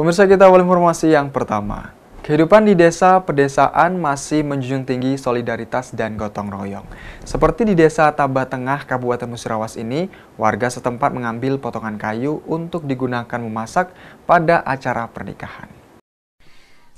Pemirsa kita awal informasi yang pertama. Kehidupan di desa pedesaan masih menjunjung tinggi solidaritas dan gotong royong. Seperti di desa Tabah Tengah, Kabupaten Musirawas ini, warga setempat mengambil potongan kayu untuk digunakan memasak pada acara pernikahan.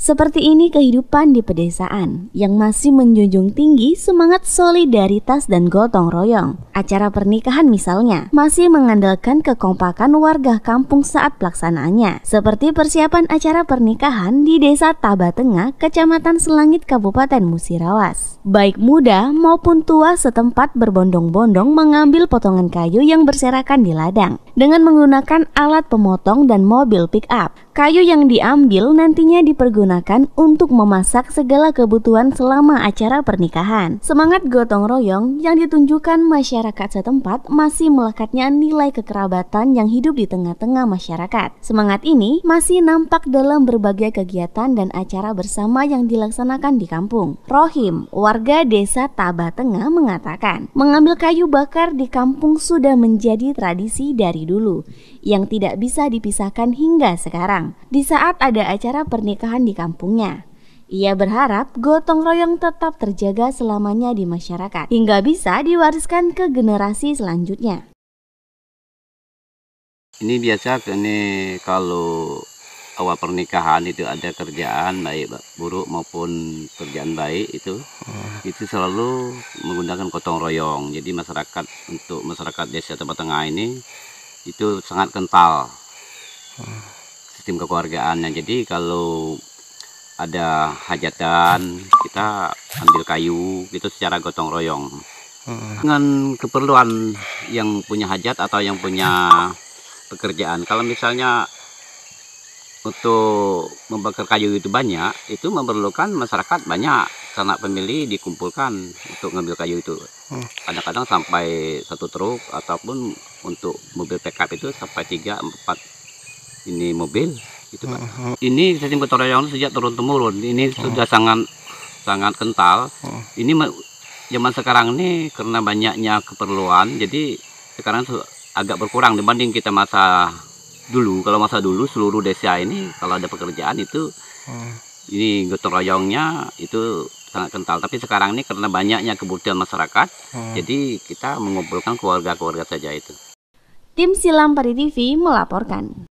Seperti ini kehidupan di pedesaan yang masih menjunjung tinggi semangat solidaritas dan gotong royong. Acara pernikahan misalnya masih mengandalkan kekompakan warga kampung saat pelaksanaannya, seperti persiapan acara pernikahan di Desa Taba Tengah, Kecamatan Selangit, Kabupaten Musirawas. Baik muda maupun tua setempat berbondong-bondong mengambil potongan kayu yang berserakan di ladang dengan menggunakan alat pemotong dan mobil pick up. Kayu yang diambil nantinya dipergunakan digunakan untuk memasak segala kebutuhan selama acara pernikahan. Semangat gotong royong yang ditunjukkan masyarakat setempat masih melekatnya nilai kekerabatan yang hidup di tengah-tengah masyarakat. Semangat ini masih nampak dalam berbagai kegiatan dan acara bersama yang dilaksanakan di kampung. Rohim, warga desa Taba Tengah mengatakan, mengambil kayu bakar di kampung sudah menjadi tradisi dari dulu yang tidak bisa dipisahkan hingga sekarang. Di saat ada acara pernikahan di kampung, kampungnya. Ia berharap gotong royong tetap terjaga selamanya di masyarakat hingga bisa diwariskan ke generasi selanjutnya. Ini biasa ini kalau awal pernikahan itu ada kerjaan baik buruk maupun kerjaan baik itu hmm. itu selalu menggunakan gotong royong. Jadi masyarakat untuk masyarakat desa tempat tengah ini itu sangat kental hmm. sistem kekeluargaannya. Jadi kalau ada hajatan kita ambil kayu gitu secara gotong royong hmm. dengan keperluan yang punya hajat atau yang punya pekerjaan kalau misalnya untuk membakar kayu itu banyak itu memerlukan masyarakat banyak karena pemilih dikumpulkan untuk ngambil kayu itu hmm. kadang-kadang sampai satu truk ataupun untuk mobil pickup itu sampai tiga empat ini mobil gitu kan. Uh, uh. Ini sistem gotong royong sejak turun temurun. Ini uh. sudah sangat sangat kental. Uh. Ini zaman sekarang ini karena banyaknya keperluan, jadi sekarang agak berkurang dibanding kita masa dulu. Kalau masa dulu seluruh desa ini kalau ada pekerjaan itu uh. ini gotong royongnya itu sangat kental. Tapi sekarang ini karena banyaknya kebutuhan masyarakat, hmm. jadi kita mengumpulkan keluarga-keluarga saja itu. Tim Silam Pari TV melaporkan.